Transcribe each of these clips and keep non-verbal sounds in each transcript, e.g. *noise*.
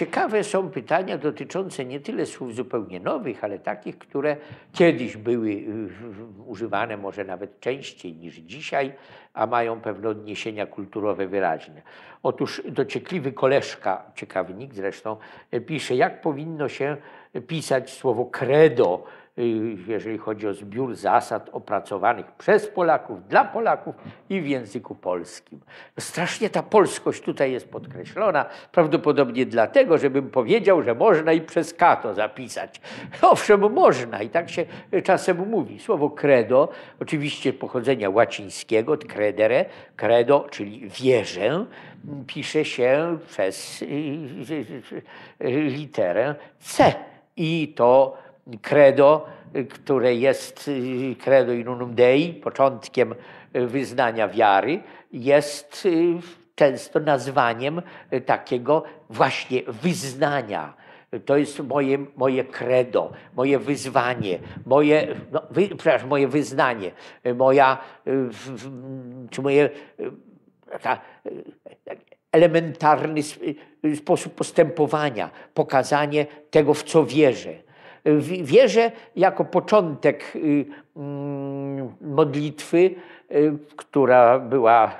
ciekawe są pytania dotyczące nie tyle słów zupełnie nowych, ale takich, które kiedyś były y, używane może nawet częściej niż dzisiaj, a mają pewne odniesienia kulturowe wyraźne. Otóż dociekliwy koleżka, ciekawnik zresztą, e, pisze, jak powinno się pisać słowo credo Y, jeżeli chodzi o zbiór zasad opracowanych przez Polaków, dla Polaków i w języku polskim. Strasznie ta polskość tutaj jest podkreślona, prawdopodobnie dlatego, żebym powiedział, że można i przez Kato zapisać. Owszem, można i tak się czasem mówi. Słowo credo, oczywiście pochodzenia łacińskiego, credere, credo, czyli wierzę, pisze się przez y, y, literę C. I to credo, które jest credo in unum Dei, początkiem y, wyznania wiary, jest y, często nazwaniem y, takiego właśnie wyznania. To jest moje, moje credo, moje wyzwanie, moje, no, wy, przepraszam, moje wyznanie, moja, czy moje, ta, elementarny sposób postępowania, pokazanie tego, w co wierzę Wierzę jako początek y, mm, modlitwy, y, która była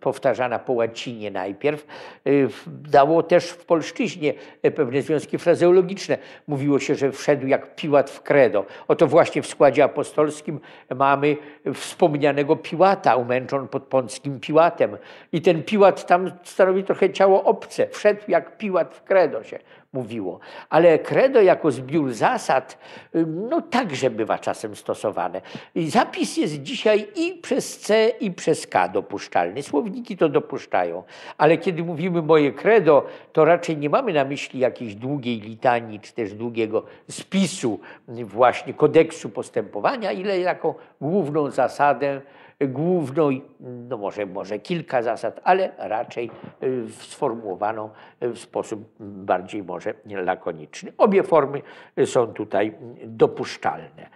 powtarzana po łacinie najpierw, y, dało też w polszczyźnie e, pewne związki frazeologiczne. Mówiło się, że wszedł jak Piłat w credo. Oto właśnie w składzie apostolskim mamy wspomnianego Piłata, umęczon pod pąckim Piłatem. I ten Piłat tam stanowi trochę ciało obce. Wszedł jak Piłat w credo się mówiło. Ale credo jako zbiór zasad y, no, także bywa czasem stosowane. I zapis jest dzisiaj i przez C, i przez K dopuszczalny. Słowniki to dopuszczają. Ale kiedy mówimy moje credo, to raczej nie mamy na myśli jakiejś długiej litanii, czy też długiego spisu właśnie kodeksu postępowania, ile jaką główną zasadę główną, no może, może kilka zasad, ale raczej y, sformułowaną y, w sposób bardziej może lakoniczny. Obie formy są tutaj dopuszczalne.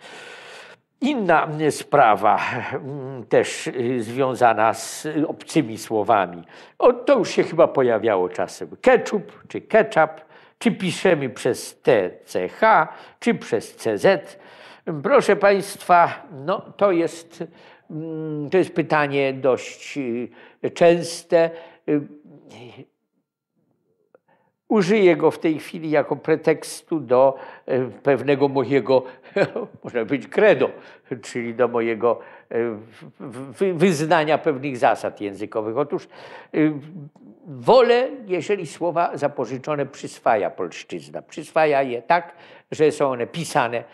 Inna sprawa, mm, też y, związana z obcymi słowami, o, to już się chyba pojawiało czasem. Ketchup czy ketchup, czy piszemy przez TCH, czy przez CZ. Proszę Państwa, no to jest Mm, to jest pytanie dość y, częste. Y, Użyję go w tej chwili jako pretekstu do e, pewnego mojego, *laughs* może być credo, czyli do mojego e, wyznania pewnych zasad językowych. Otóż e, wolę, jeżeli słowa zapożyczone przyswaja polszczyzna. Przyswaja je tak, że są one pisane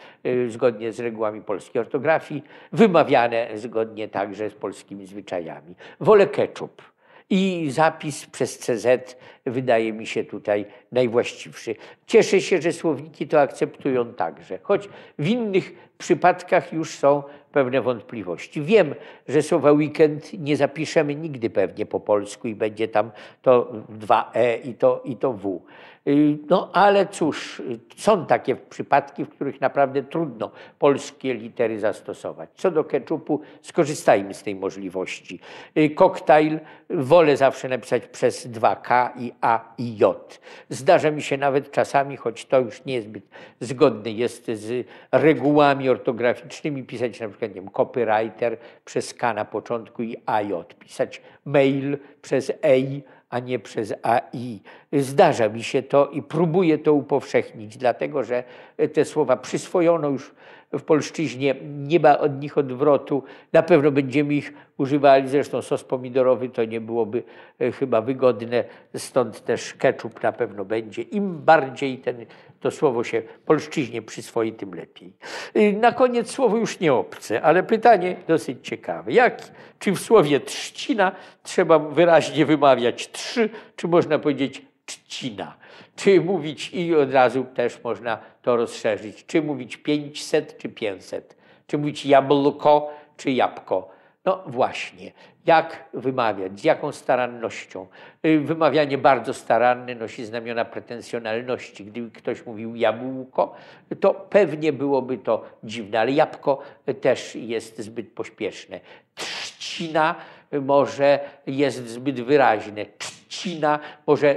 zgodnie z regułami polskiej ortografii, wymawiane zgodnie także z polskimi zwyczajami. Wolę ketchup i zapis przez CZ wydaje mi się tutaj najwłaściwszy. Cieszę się, że słowniki to akceptują także, choć w innych przypadkach już są pewne wątpliwości. Wiem, że słowa weekend nie zapiszemy nigdy pewnie po polsku i będzie tam to 2e i to, i to w. Y, no ale cóż, są takie przypadki, w których naprawdę trudno polskie litery zastosować. Co do ketchupu skorzystajmy z tej możliwości. Y, koktajl wolę zawsze napisać przez 2K i A i J. Zdarza mi się nawet czasami, choć to już niezbyt zgodne jest z regułami ortograficznymi pisać na przykład nie wiem, copywriter przez K na początku i AJ, pisać mail przez EI, a nie przez AI. Zdarza mi się to i próbuję to upowszechnić, dlatego że te słowa przyswojono już w polszczyźnie nie ma od nich odwrotu. Na pewno będziemy ich używali. Zresztą sos pomidorowy to nie byłoby e, chyba wygodne, stąd też ketchup na pewno będzie. Im bardziej ten, to słowo się polszczyźnie przyswoi, tym lepiej. Y, na koniec słowo już nie obce, ale pytanie dosyć ciekawe. Jak, czy w słowie trzcina trzeba wyraźnie wymawiać trzy, czy można powiedzieć ścina. Czy mówić i od razu też można to rozszerzyć. Czy mówić 500 czy 500. Czy mówić jabłko czy jabłko. No właśnie, jak wymawiać, z jaką starannością. Y, wymawianie bardzo staranne nosi znamiona pretensjonalności. Gdyby ktoś mówił jabłko, to pewnie byłoby to dziwne, ale jabłko też jest zbyt pośpieszne. Trzcina może jest zbyt wyraźne. Trzcina trzcina, może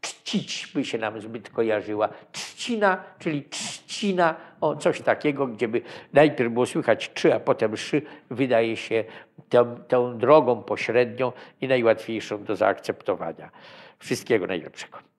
czcić by się nam zbyt kojarzyła. Trzcina, czyli trzcina, o coś takiego, gdzie by najpierw było słychać trzy, a potem szy, wydaje się tą, tą drogą pośrednią i najłatwiejszą do zaakceptowania. Wszystkiego najlepszego.